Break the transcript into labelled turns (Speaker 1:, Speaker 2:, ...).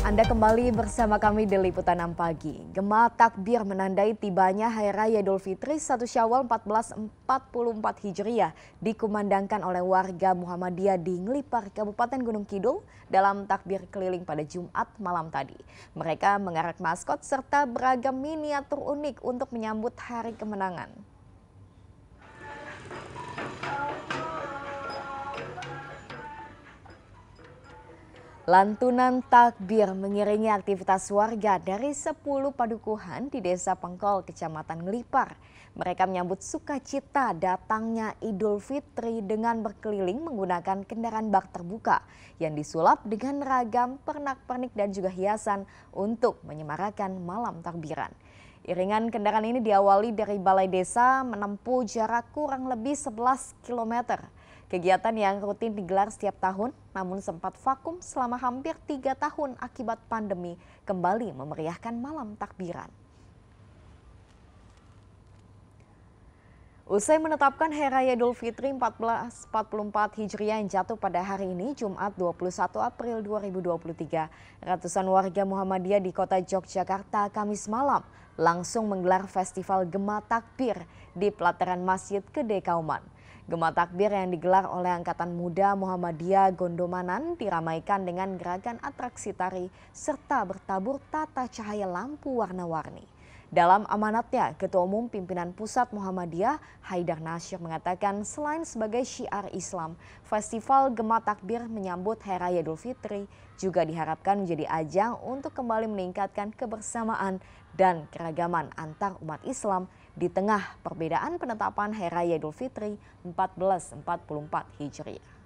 Speaker 1: Anda kembali bersama kami di Liputan 6 Pagi. Gema takbir menandai tibanya Hari Raya Idul Fitri 1 Syawal 1444 Hijriah dikumandangkan oleh warga Muhammadiyah di Ngelipar, Kabupaten Gunung Kidul dalam takbir keliling pada Jumat malam tadi. Mereka mengarak maskot serta beragam miniatur unik untuk menyambut hari kemenangan. Lantunan takbir mengiringi aktivitas warga dari 10 padukuhan di Desa Pengkol, Kecamatan Ngelipar. Mereka menyambut sukacita datangnya Idul Fitri dengan berkeliling menggunakan kendaraan bak terbuka yang disulap dengan ragam pernak-pernik dan juga hiasan untuk menyemarakan malam takbiran. Iringan kendaraan ini diawali dari Balai Desa menempuh jarak kurang lebih 11 kilometer Kegiatan yang rutin digelar setiap tahun, namun sempat vakum selama hampir tiga tahun akibat pandemi, kembali memeriahkan malam takbiran. Usai menetapkan Hari Raya Idul Fitri 1444 Hijriah yang jatuh pada hari ini, Jumat 21 April 2023, ratusan warga Muhammadiyah di kota Yogyakarta Kamis malam langsung menggelar festival Gema Takbir di pelataran Masjid Gede Kauman. Gema takbir yang digelar oleh Angkatan Muda Muhammadiyah Gondomanan diramaikan dengan gerakan atraksi tari serta bertabur tata cahaya lampu warna-warni. Dalam amanatnya, Ketua Umum Pimpinan Pusat Muhammadiyah Haidar Nasir mengatakan selain sebagai syiar Islam, Festival Gema Takbir menyambut Hari Raya Idul Fitri juga diharapkan menjadi ajang untuk kembali meningkatkan kebersamaan dan keragaman antar umat Islam di tengah perbedaan penetapan Hari Raya Idul Fitri 1444 Hijriah.